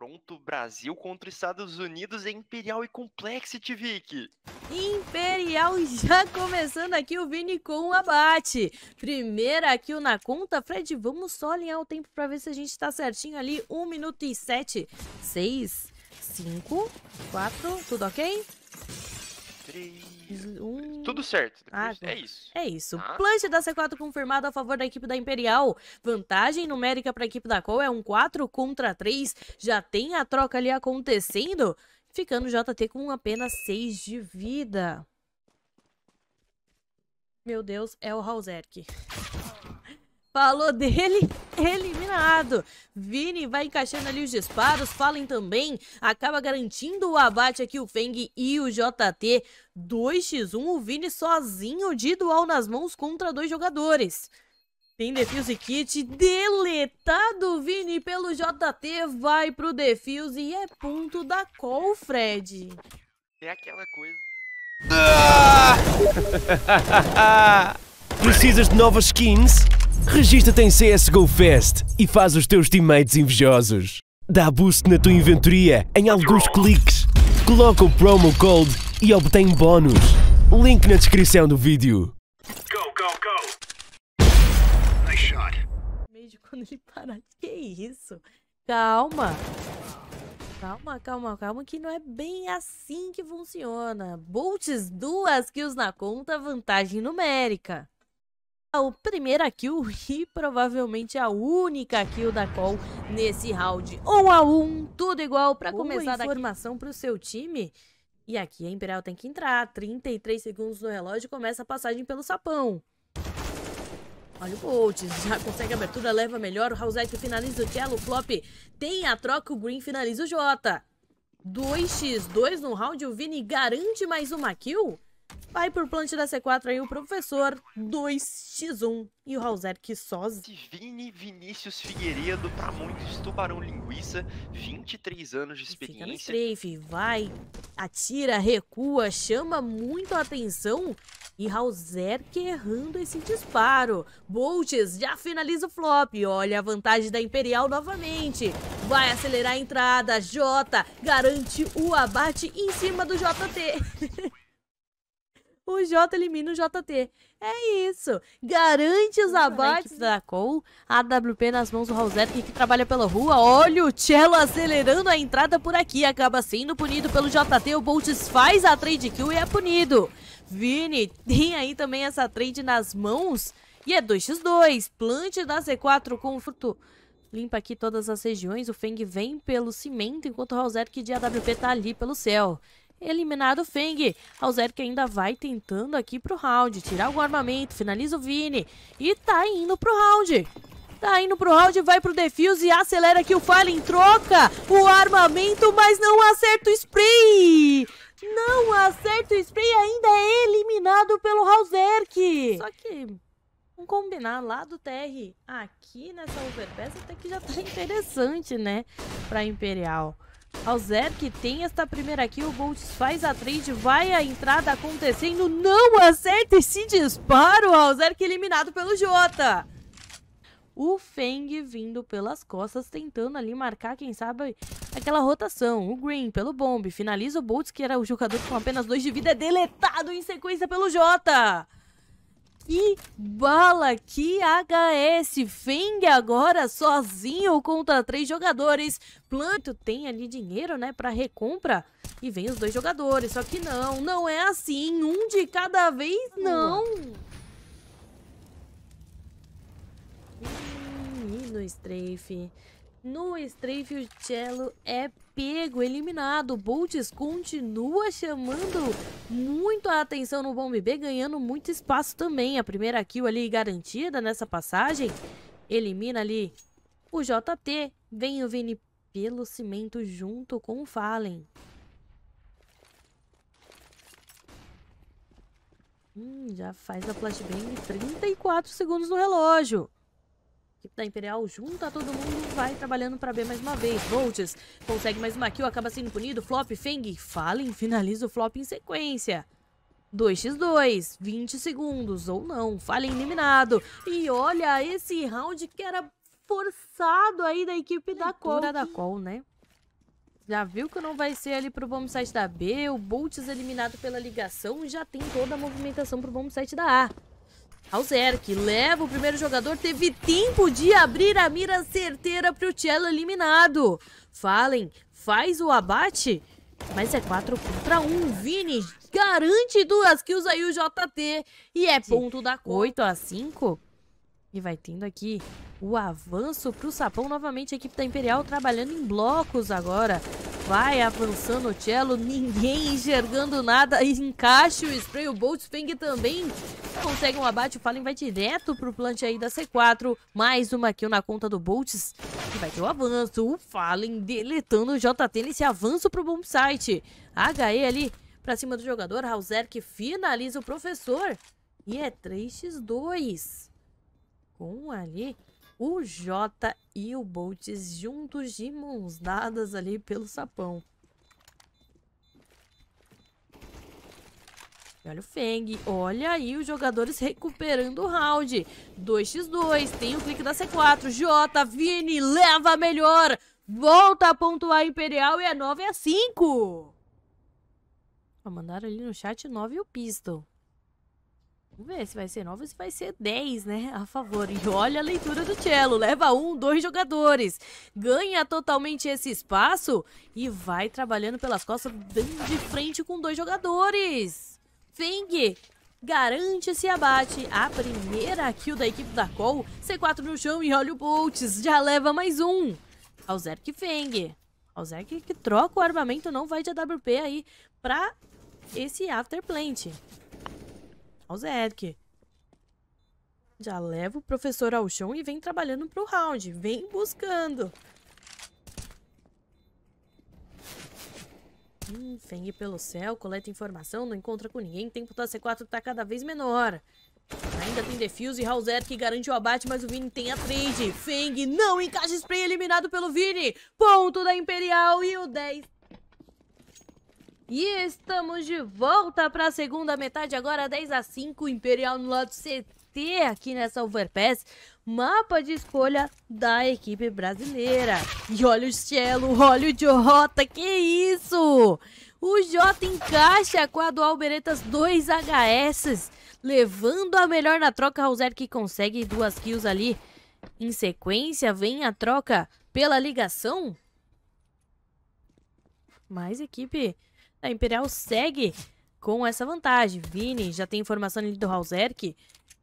confronto Brasil contra Estados Unidos é Imperial e Complexity, Vic. Imperial já começando aqui o Vini com um abate. Primeira kill na conta, Fred, vamos só alinhar o tempo para ver se a gente tá certinho ali. 1 minuto e 7, 6, 5, 4, tudo ok? 3. 1... Tudo certo. Ah, tá. é isso. É isso. Ah. Plant da C4 confirmado a favor da equipe da Imperial. Vantagem numérica para a equipe da Col é um 4 contra 3. Já tem a troca ali acontecendo. Ficando o JT com apenas 6 de vida. Meu Deus, é o Halzerk. Falou dele, eliminado. Vini vai encaixando ali os disparos, Fallen também acaba garantindo o abate aqui, o Feng e o JT. 2x1, o Vini sozinho de dual nas mãos contra dois jogadores. Tem Defuse Kit deletado, Vini, pelo JT, vai pro Defuse e é ponto da call, Fred. É aquela coisa... Ah! Precisas de novas skins? Regista-te em CSGO Fest e faz os teus teammates invejosos. Dá boost na tua inventoria em alguns cliques. Coloca o promo code e obtém bónus. Link na descrição do vídeo. Go, go, go! Nice shot. Made quando ele parar. Que isso? Calma. Calma, calma, calma, que não é bem assim que funciona. Bolts duas kills na conta, vantagem numérica a primeira kill e provavelmente a única kill da Call nesse round. Um a um, tudo igual para começar a informação para o seu time. E aqui a Imperial tem que entrar. 33 segundos no relógio começa a passagem pelo sapão. Olha o Bolt, já consegue abertura, leva melhor. O Rausek finaliza o Cello, o Flop tem a troca, o Green finaliza o Jota. 2x2 no round, o Vini garante mais uma kill. Vai por plant da C4 aí o professor, 2x1 e o Halzerk sozinho. Vini Vinícius Figueiredo, pra muitos, tubarão linguiça, 23 anos de experiência. Fica no strafe, vai, atira, recua, chama muito a atenção e Halzerk errando esse disparo. Boltz já finaliza o flop. Olha a vantagem da Imperial novamente. Vai acelerar a entrada. Jota garante o abate em cima do JT. o J elimina o JT. É isso. Garante os abates da Cole. AWP nas mãos do Rosetti que trabalha pela rua. Olha o Cello acelerando a entrada por aqui. Acaba sendo punido pelo JT. O Boltz faz a trade kill e é punido. Vini tem aí também essa trade nas mãos. E é 2x2. Plante da C4 com fruto. Limpa aqui todas as regiões. O Feng vem pelo cimento, enquanto o Rosetti de AWP tá ali pelo céu eliminado o Feng. Alzer que ainda vai tentando aqui pro round, tirar o armamento, finaliza o Vini e tá indo pro round. Tá indo pro round, vai pro defuse e acelera aqui o Fallen, troca o armamento, mas não acerta o spray. Não acerta o spray, ainda é eliminado pelo Halzerk. Só que vamos combinar lá do TR aqui nessa overpass até que já tá interessante, né, pra Imperial. Alzer que tem esta primeira aqui o Boltz faz a trade, vai a entrada acontecendo, não acerta esse disparo, Alzer que eliminado pelo Jota. O Feng vindo pelas costas, tentando ali marcar, quem sabe, aquela rotação. O Green pelo bomb, finaliza o Boltz, que era o jogador com apenas dois de vida, é deletado em sequência pelo Jota. Que bala, que HS! Feng agora sozinho contra três jogadores. Planto tem ali dinheiro, né, pra recompra. E vem os dois jogadores, só que não, não é assim. Um de cada vez, não. e no Strafe... No strafe, o Cello é pego, eliminado. Boltz continua chamando muito a atenção no Bomb B, ganhando muito espaço também. A primeira kill ali garantida nessa passagem. Elimina ali o JT. Vem o Vini pelo cimento junto com o Fallen. Hum, já faz a flashbang 34 segundos no relógio equipe da Imperial junta todo mundo, vai trabalhando para B mais uma vez. Voltes consegue mais uma kill, acaba sendo punido. Flop, Feng, Fallen finaliza o flop em sequência. 2x2, 20 segundos, ou não, Fallen eliminado. E olha esse round que era forçado aí da equipe da Call. da Call, né? Já viu que não vai ser ali pro bomb da B, o Boltz eliminado pela ligação, já tem toda a movimentação pro bomb da A. Alzer, que leva o primeiro jogador, teve tempo de abrir a mira certeira para o Cielo eliminado. Fallen faz o abate, mas é 4 contra 1. Um. Vini garante duas kills aí o JT e é ponto da 8 a 5. E vai tendo aqui o avanço para o Sapão novamente. A equipe da Imperial trabalhando em blocos agora. Vai avançando o Cello, ninguém enxergando nada. Encaixa o spray, o Boltzfeng também consegue um abate. O Fallen vai direto pro plant aí da C4. Mais uma kill na conta do Boltz. E vai ter o avanço. O Fallen deletando o JT nesse avanço pro bombsite. HE ali pra cima do jogador. Hauser que finaliza o professor. E é 3x2 com ali o Jota e o Boltz juntos de mãos dadas ali pelo sapão. olha o Feng, olha aí os jogadores recuperando o round. 2x2, tem o clique da C4, Jota, Vini, leva melhor. Volta a pontuar Imperial e é 9 a 5. mandaram ali no chat 9 e o Pistol. Vamos ver se vai ser 9 ou se vai ser 10, né? A favor. E olha a leitura do Cello. Leva um, dois jogadores. Ganha totalmente esse espaço e vai trabalhando pelas costas dando de frente com dois jogadores. Feng garante esse abate. A primeira kill da equipe da Cole. C4 no chão e olha o Boltz. Já leva mais um. Alzerk Feng. Alzerk que troca o armamento, não vai de AWP aí pra esse afterplant aos Eric. Já leva o professor ao chão e vem trabalhando pro round. Vem buscando. Hum, Feng pelo céu, coleta informação, não encontra com ninguém. Tempo da C4 tá cada vez menor. Ainda tem defuse e Hauser que garante o abate, mas o Vini tem a trade. Feng não encaixa spray eliminado pelo Vini. Ponto da Imperial e o 10 e estamos de volta para a segunda metade, agora 10 a 5 Imperial no lado CT aqui nessa Overpass. Mapa de escolha da equipe brasileira. E olha o Cielo, olha o Jota, que isso! O Jota encaixa com a do Alberetas 2HS, levando a melhor na troca. Roser que consegue duas kills ali. Em sequência, vem a troca pela ligação. Mais equipe a Imperial segue com essa vantagem. Vini já tem informação ali do Halzerk.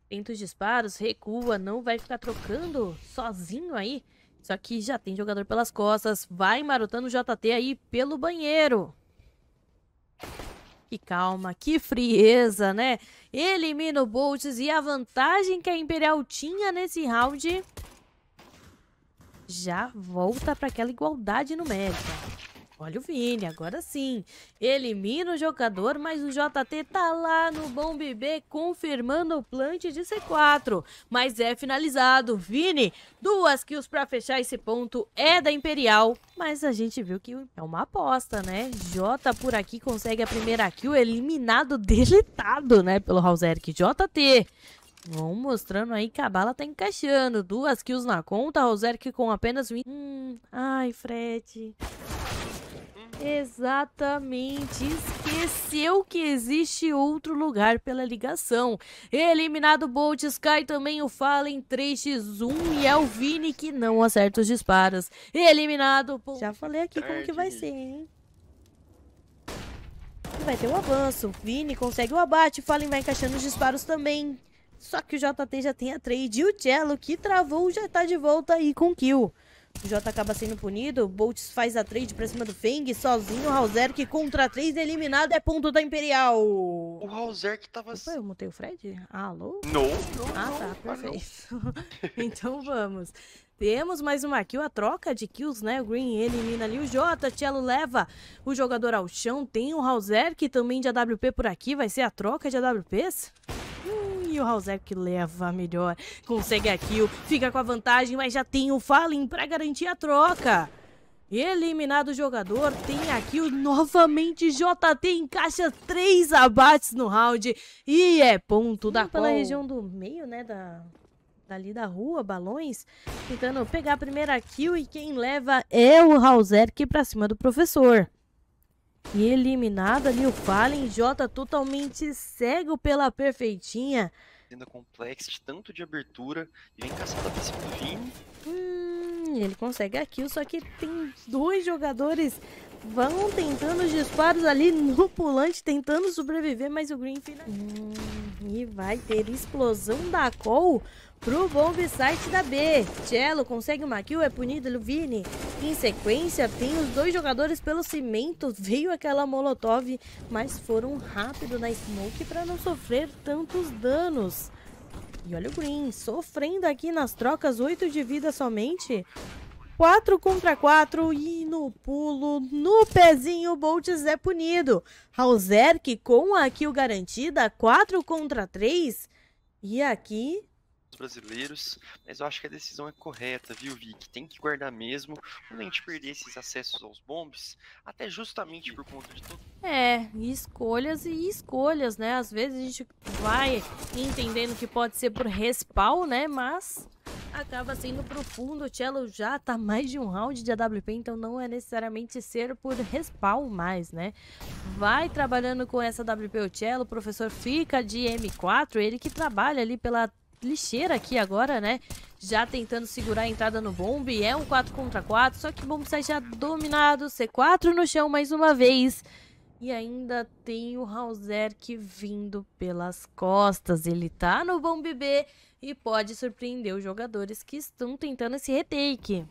Tenta os disparos, recua, não vai ficar trocando sozinho aí. Só que já tem jogador pelas costas. Vai marotando o JT aí pelo banheiro. Que calma, que frieza, né? Elimina o Bolts e a vantagem que a Imperial tinha nesse round já volta para aquela igualdade numérica. Olha o Vini, agora sim. Elimina o jogador, mas o JT tá lá no Bomb B, confirmando o plant de C4. Mas é finalizado. Vini, duas kills pra fechar esse ponto. É da Imperial, mas a gente viu que é uma aposta, né? J por aqui consegue a primeira kill, eliminado, deletado, né? Pelo Halzeric. JT Vão mostrando aí que a bala tá encaixando. Duas kills na conta, Roseric com apenas Hum, ai, Fred. Exatamente, esqueceu que existe outro lugar pela ligação. Eliminado Bolt, Sky também o Fallen 3x1 e é o Vini que não acerta os disparos. Eliminado Já falei aqui como que vai ser, hein? Vai ter um avanço, Vini consegue o abate, Fallen vai encaixando os disparos também. Só que o JT já tem a trade e o Cello que travou já tá de volta aí com kill. O Jota acaba sendo punido. Boltz faz a trade pra cima do Feng. Sozinho, o Halzerk contra 3 eliminado. É ponto da Imperial. O Halzerk tava... Opa, eu mutei o Fred? Ah, alô? Não, Ah, tá, perfeito. Ah, então vamos. Temos mais uma kill, a troca de kills, né? O Green elimina ali o Jota, Cello leva o jogador ao chão. Tem o Halzerk que também de AWP por aqui. Vai ser a troca de AWPs? Hum. E o que leva melhor. Consegue a kill, fica com a vantagem, mas já tem o Fallen pra garantir a troca. Eliminado o jogador, tem aqui o novamente JT encaixa três abates no round e é ponto da Pela região do meio, né, da, dali da rua, balões, tentando pegar a primeira kill e quem leva é o Hauser que é pra cima do professor. E eliminado ali o Fallen, J totalmente cego pela perfeitinha. Sendo complexo, tanto de abertura, e vem caçada pra cima do Vini. Hum, ele consegue a kill, só que tem dois jogadores vão tentando os disparos ali no pulante, tentando sobreviver, mas o Green final... hum, E vai ter explosão da Cole pro bomb site da B. Cello consegue uma kill, é punido pelo Vini. Em sequência, tem os dois jogadores pelo cimento. Veio aquela molotov, mas foram rápido na smoke para não sofrer tantos danos. E olha o Green, sofrendo aqui nas trocas, 8 de vida somente. 4 contra 4 e no pulo, no pezinho, o Boltz é punido. Hauser que com a kill garantida, 4 contra 3. E aqui brasileiros, mas eu acho que a decisão é correta, viu, Vic? Tem que guardar mesmo, não a gente perder esses acessos aos bombes, até justamente por conta de tudo. É, escolhas e escolhas, né? Às vezes a gente vai entendendo que pode ser por respawn, né? Mas acaba sendo profundo. O Cello já tá mais de um round de AWP, então não é necessariamente ser por respawn mais, né? Vai trabalhando com essa AWP o Cello, o professor fica de M4, ele que trabalha ali pela lixeira aqui agora, né? Já tentando segurar a entrada no bombe. É um 4 contra 4, só que o bombe sai já dominado. C4 no chão mais uma vez. E ainda tem o que vindo pelas costas. Ele tá no bombe B e pode surpreender os jogadores que estão tentando esse retake.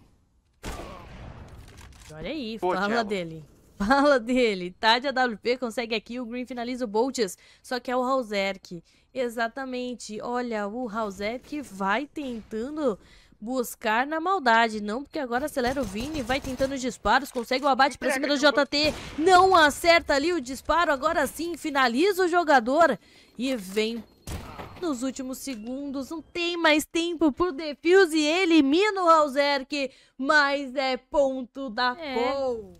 Olha aí, Pô, fala Thiago. dele. Fala dele. Tade AWP consegue aqui. O Green finaliza o boltz Só que é o Halzerk. Exatamente. Olha, o Halzerk vai tentando buscar na maldade. Não, porque agora acelera o Vini, vai tentando os disparos, consegue o abate para cima do JT. Não acerta ali o disparo, agora sim finaliza o jogador. E vem nos últimos segundos, não tem mais tempo o defuse e elimina o Halzerk. Mas é ponto da é. Col.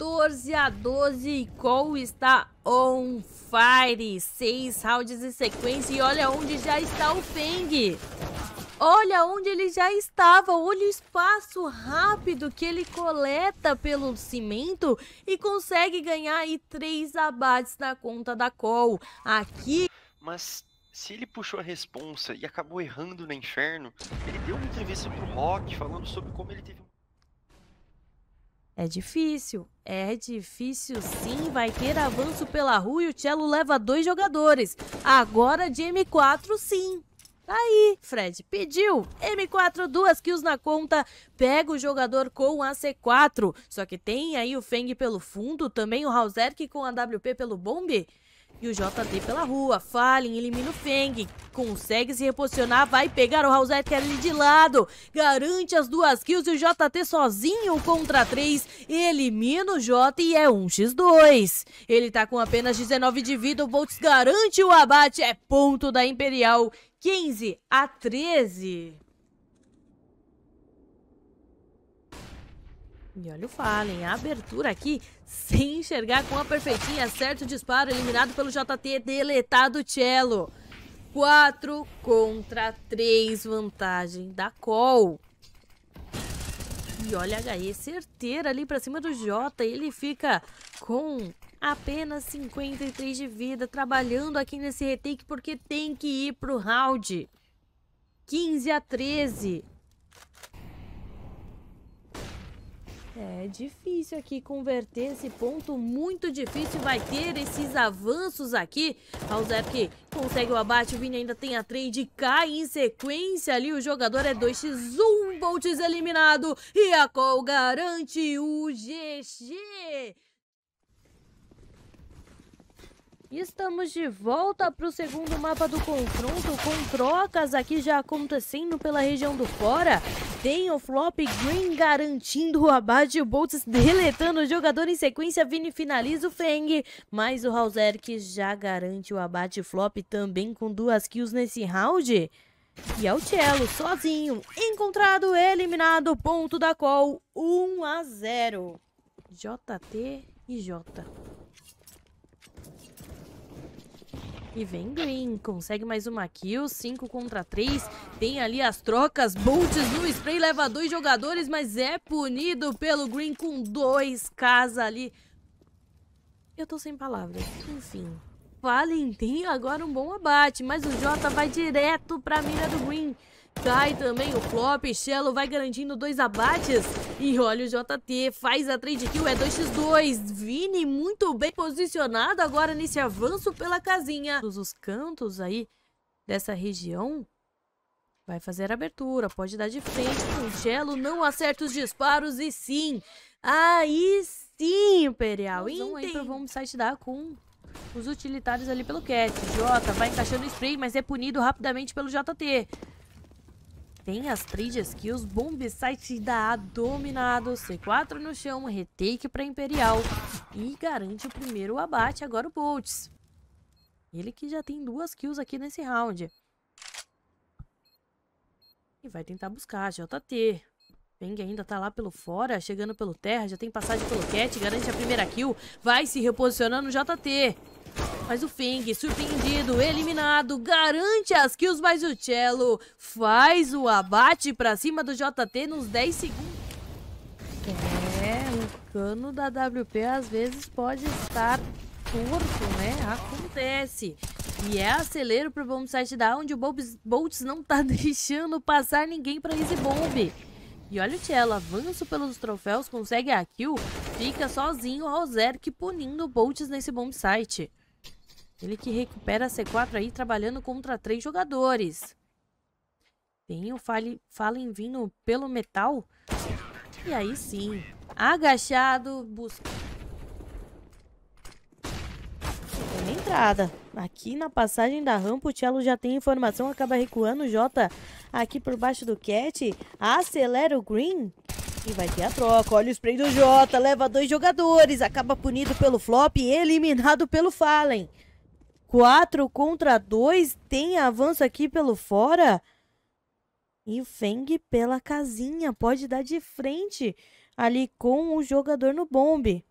14 a 12 Cole está on fire. Seis rounds em sequência e olha onde já está o Feng. Olha onde ele já estava, olha o espaço rápido que ele coleta pelo cimento e consegue ganhar aí três abates na conta da Cole. Aqui... Mas se ele puxou a responsa e acabou errando no inferno, ele deu uma entrevista pro Rock falando sobre como ele teve é difícil, é difícil sim, vai ter avanço pela rua e o Cello leva dois jogadores. Agora de M4 sim. Tá aí, Fred pediu. M4, duas kills na conta. Pega o jogador com a C4. Só que tem aí o Feng pelo fundo, também o Hauserk com a WP pelo bombe. E o JD pela rua. Fallen, elimina o Feng. Consegue se reposicionar, vai pegar o Hausecker ali de lado. Garante as duas kills e o JT sozinho contra três. Elimina o J e é 1x2. Ele tá com apenas 19 de vida. O Boltz garante o abate. É ponto da Imperial. 15 a 13. E olha o Fallen, a abertura aqui, sem enxergar com a perfeitinha, certo disparo, eliminado pelo JT, deletado o Cello. 4 contra 3, vantagem da Call. E olha a HE certeira ali pra cima do Jota, ele fica com apenas 53 de vida, trabalhando aqui nesse retake porque tem que ir pro round. 15 a 13. É difícil aqui converter esse ponto, muito difícil vai ter esses avanços aqui. Alzep consegue o abate, o Vini ainda tem a trade, cai em sequência ali, o jogador é 2x1, Boltz eliminado e a Col garante o GG. Estamos de volta para o segundo mapa do confronto, com trocas aqui já acontecendo pela região do fora. Tem o flop Green garantindo o abate, o Boltz deletando o jogador em sequência, Vini finaliza o Feng, mas o Hauser que já garante o abate flop também com duas kills nesse round. E é o Cello, sozinho, encontrado, eliminado, ponto da call, 1 a 0. JT e J. E vem Green, consegue mais uma kill, 5 contra 3. Tem ali as trocas, Bolts no spray, leva dois jogadores, mas é punido pelo Green com dois casa ali. Eu tô sem palavras, enfim. Valentim agora um bom abate, mas o Jota vai direto pra mira do Green. Cai também o flop, Shello vai garantindo dois abates. E olha o JT, faz a trade kill, é 2x2. Vini muito bem posicionado agora nesse avanço pela casinha. todos Os cantos aí dessa região. Vai fazer a abertura, pode dar de frente com o Cello, não acerta os disparos e sim, aí sim, Imperial. Então aí pro Vamos Site dar com os utilitários ali pelo Cat. Jota vai encaixando o spray, mas é punido rapidamente pelo JT. Tem as trade skills, bomb site da A dominado, C4 no chão, retake para Imperial e garante o primeiro abate, agora o Boltz. Ele que já tem duas kills aqui nesse round. E vai tentar buscar, JT. Peng ainda tá lá pelo fora, chegando pelo terra, já tem passagem pelo Cat, garante a primeira kill, vai se reposicionando o JT. Mas o Fing, surpreendido, eliminado, garante as kills, mas o Cello faz o abate pra cima do JT nos 10 segundos. É, o cano da WP às vezes pode estar torto, né? Acontece. E é acelero pro bomb site da onde o Bolts não tá deixando passar ninguém pra Easy Bomb. E olha o Cello, avança pelos troféus, consegue a kill, fica sozinho o Roser que punindo o Bolts nesse bomb site. Ele que recupera a C4 aí trabalhando contra três jogadores. Tem o Fallen fale vindo pelo metal. E aí sim. Agachado, busca. Tem entrada. Aqui na passagem da rampa, o Cello já tem informação, acaba recuando o Jota aqui por baixo do Cat. Acelera o Green. E vai ter a troca. Olha o spray do Jota. Leva dois jogadores. Acaba punido pelo flop e eliminado pelo Fallen. 4 contra 2. Tem avanço aqui pelo fora. E o Feng pela casinha. Pode dar de frente ali com o jogador no bombe.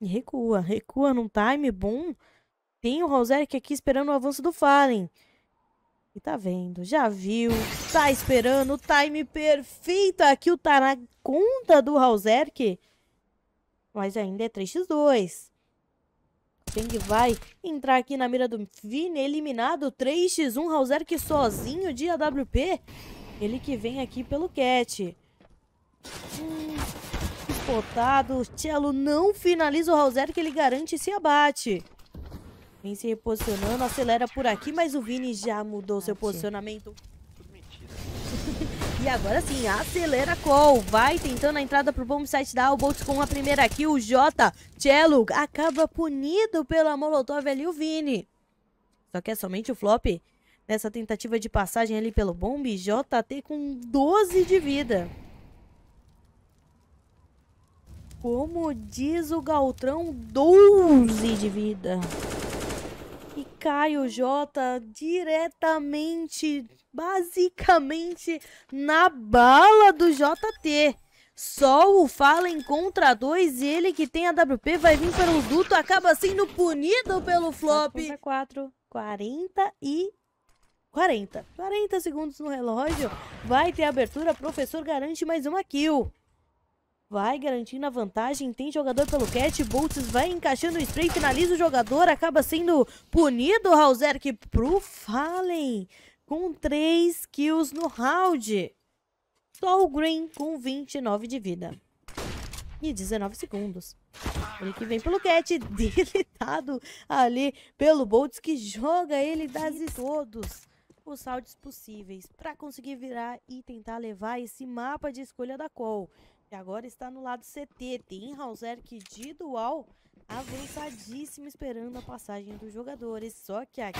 Recua, recua num time bom. Tem o Halzeric aqui esperando o avanço do Fallen. E tá vendo, já viu, tá esperando, o time perfeito aqui, o Taná conta do Halzeric. Mas ainda é 3x2. Feng vai entrar aqui na mira do Vini, eliminado 3x1, que sozinho de AWP. Ele que vem aqui pelo Cat. Hum, espotado, Cello não finaliza o que ele garante esse abate. Vem se reposicionando, acelera por aqui, mas o Vini já mudou seu posicionamento. E agora sim, acelera a call. Vai tentando a entrada pro bomb site da Albolt com a primeira kill. O Jota Cello acaba punido pela Molotov ali o Vini. Só que é somente o flop nessa tentativa de passagem ali pelo bomb. JT com 12 de vida. Como diz o Galtrão, 12 de vida. Caio J diretamente, basicamente na bala do JT. Só o Fala encontra dois e ele que tem a WP vai vir pelo duto, acaba sendo punido pelo flop. 4, 40 e 40. 40 segundos no relógio. Vai ter abertura, professor garante mais uma kill. Vai garantindo a vantagem, tem jogador pelo catch, Boltz vai encaixando o spray, finaliza o jogador, acaba sendo punido o Halzerk pro Fallen, com 3 kills no round. Só o Green com 29 de vida e 19 segundos. Ele que vem pelo Cat, deletado ali pelo Boltz, que joga ele das todos os saldos possíveis para conseguir virar e tentar levar esse mapa de escolha da Call. E agora está no lado CT. Tem que de dual avançadíssimo esperando a passagem dos jogadores. Só que aqui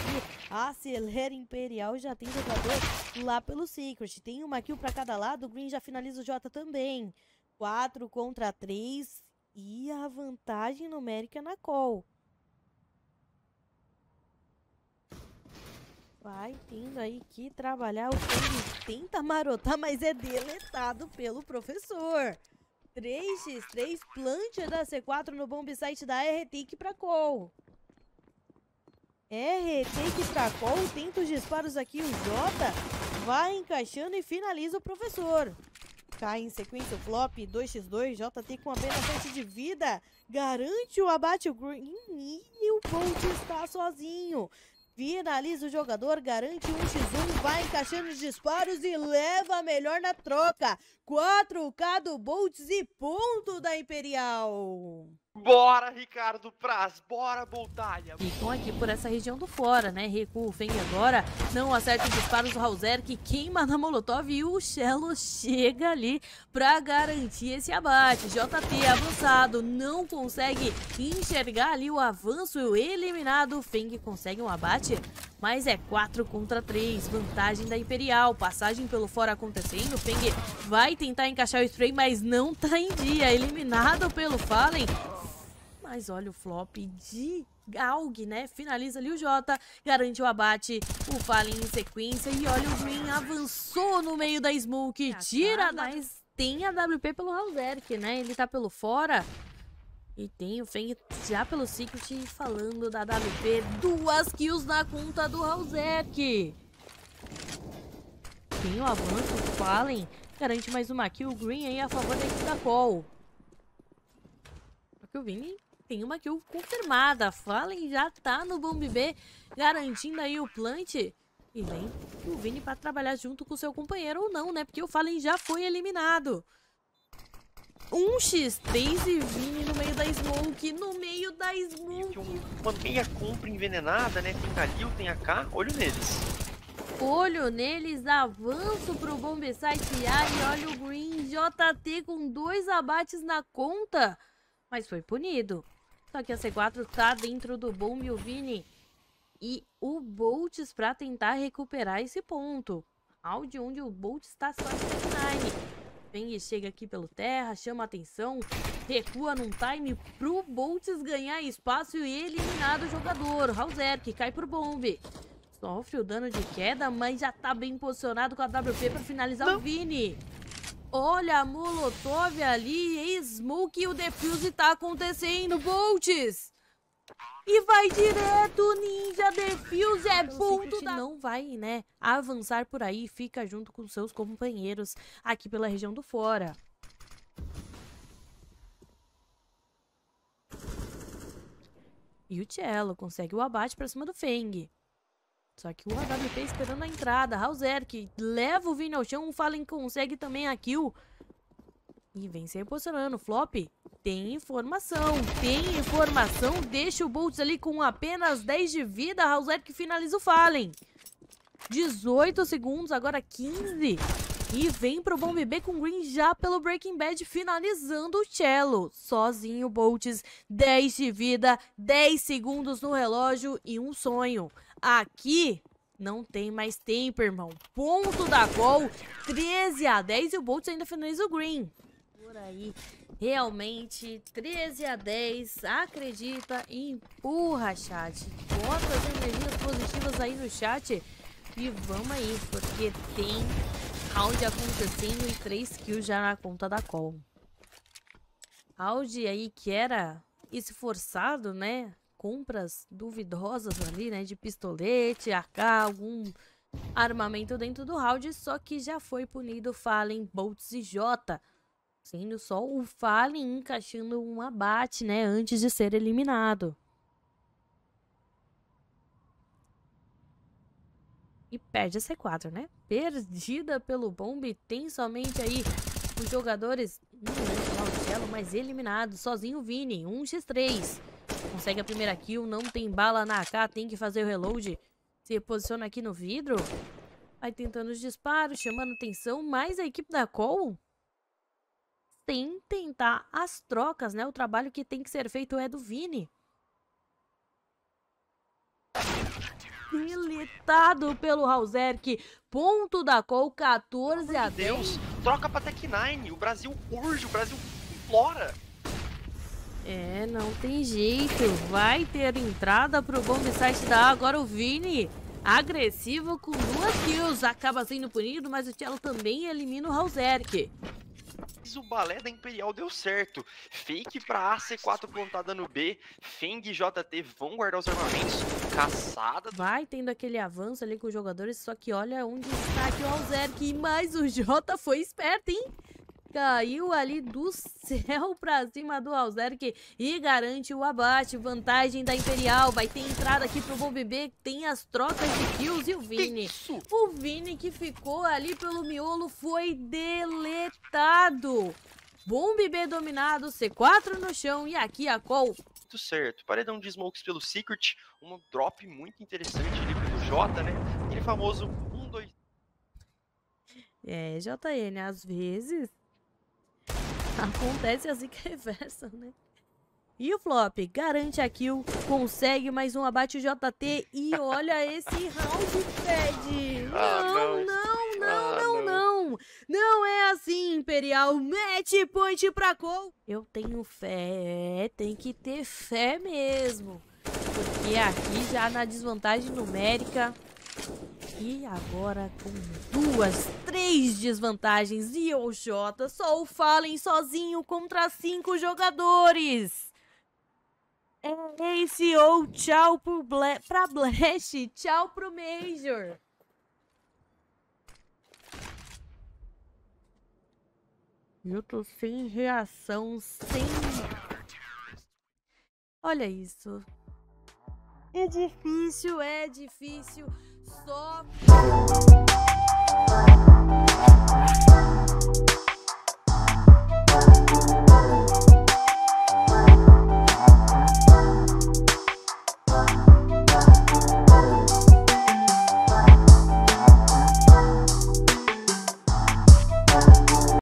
a Acelera Imperial já tem jogador lá pelo Secret. Tem uma kill para cada lado. O Green já finaliza o Jota também. 4 contra 3. E a vantagem numérica na call. Vai tendo aí que trabalhar. O Kang tenta marotar, mas é deletado pelo professor. 3x3, plante da C4 no bomb site da R-Take pra Cole. R-Take pra Cole, tenta os disparos aqui, o Jota vai encaixando e finaliza o professor. Cai em sequência o flop, 2x2, JT com apenas 7 de vida, garante o abate, o Green e o Bolt está sozinho. Finaliza o jogador, garante 1x1, vai encaixando os disparos e leva a melhor na troca. 4K do Bolts e ponto da Imperial. Bora, Ricardo Praz, bora, Boltalha! Então aqui por essa região do fora, né? Recua o Feng agora, não acerta os disparos do Hauser, que queima na Molotov e o Cello chega ali pra garantir esse abate. JT avançado, não consegue enxergar ali o avanço e o eliminado. Feng consegue um abate mas é 4 contra 3, vantagem da Imperial, passagem pelo fora acontecendo, Feng vai tentar encaixar o spray, mas não tá em dia, eliminado pelo Fallen, mas olha o flop de Galg, né? Finaliza ali o Jota, garante o abate, o Fallen em sequência. E olha o Green avançou no meio da Smoke, tá tira... Mas tem a WP pelo Halzerk, né? Ele tá pelo fora. E tem o Feng já pelo Secret falando da WP. Duas kills na conta do Halzerk. Tem o avanço, o Fallen. Garante mais uma kill. O Green aí a favor da equipe da Call. Só que o Vini tem uma kill confirmada. Fallen já tá no Bomb B, garantindo aí o plant. E vem o Vini para trabalhar junto com o seu companheiro ou não, né? Porque o Fallen já foi eliminado. 1x3 e Vini no meio da smoke, no meio da é smoke. Uma meia compra envenenada, né? Tem Galil, tem AK, olho neles. Olho neles, avanço pro Bombesite A e olha o Green, JT com dois abates na conta. Mas foi punido só que a C4 tá dentro do Boom e o Vini. E o Boltz para tentar recuperar esse ponto. de onde o Boltz está só em 9. e chega aqui pelo terra, chama atenção, recua num time pro Boltz ganhar espaço e eliminar o jogador. Hauser que cai pro bombe. Sofre o dano de queda, mas já tá bem posicionado com a WP para finalizar Não. o Vini. Olha a Molotov ali, Smoke e o defuse tá acontecendo, Bolts! E vai direto, Ninja Defuse, é ponto da... Não vai, né, avançar por aí, fica junto com seus companheiros aqui pela região do fora. E o Cello consegue o abate pra cima do Feng. Só que o AWP esperando a entrada. Hauser que leva o Vini ao chão. O Fallen consegue também a kill. E vem se reposicionando. Flop tem informação. Tem informação. Deixa o Boltz ali com apenas 10 de vida. Hauser que finaliza o Fallen. 18 segundos, agora 15. E vem pro Bomb B com Green já pelo Breaking Bad, finalizando o cello. Sozinho, Boltz, 10 de vida, 10 segundos no relógio e um sonho. Aqui não tem mais tempo, irmão. Ponto da gol, 13 a 10 e o Bolt ainda finaliza o green. Por aí, realmente, 13 a 10, acredita empurra, chat. Bota as energias positivas aí no chat e vamos aí, porque tem round acontecendo e 3 kills já na conta da call. Audi aí que era esforçado, né? compras duvidosas ali, né? De pistolete, AK, algum armamento dentro do round, só que já foi punido Fallen, Boltz e Jota. Sendo só o Fallen encaixando um abate, né? Antes de ser eliminado. E perde a C4, né? Perdida pelo bombe, tem somente aí os jogadores... Não lembro é o mas eliminado, sozinho o Vini, 1x3. Consegue a primeira kill, não tem bala na AK, tem que fazer o reload. Se posiciona aqui no vidro. Vai tentando os disparos, chamando atenção, mas a equipe da Cole tem tentar as trocas, né? O trabalho que tem que ser feito é do Vini. Deletado pelo Halzerk. Ponto da Col 14 a 10. Deus, troca pra Tech 9 O Brasil urge, o Brasil implora. É, não tem jeito. Vai ter entrada pro bomb site da A. Agora o Vini, agressivo com duas kills. Acaba sendo punido, mas o Cello também elimina o Halzerk. O balé da Imperial deu certo. Fake pra C 4 plantada no B. Feng e JT vão guardar os armamentos. Caçada. Vai tendo aquele avanço ali com os jogadores, só que olha onde está aqui o Halzerk. Mas o Jota foi esperto, hein? caiu ali do céu pra cima do Alzerk e garante o abate. Vantagem da Imperial. Vai ter entrada aqui pro Bomb B. Tem as trocas de kills e o Vini. O Vini que ficou ali pelo miolo foi deletado. Bomb B dominado, C4 no chão e aqui a call Muito certo. Paredão de smokes pelo Secret. Um drop muito interessante ali pelo Jota, né? Aquele famoso 1, 2... É, JN, às vezes Acontece assim que reversa, né? E o Flop garante a kill, consegue mais um abate JT e olha esse round, Fed! Ah, não, não, não, ah, não, não, não! é assim, Imperial! Match point pra Call? Eu tenho fé, tem que ter fé mesmo. Porque aqui já na desvantagem numérica, e agora com duas, três desvantagens e o Jota só o Fallen sozinho contra cinco jogadores. É esse ou tchau pro Bla pra Blash, tchau pro Major. Eu tô sem reação, sem... Olha isso. É difícil, é difícil sofre.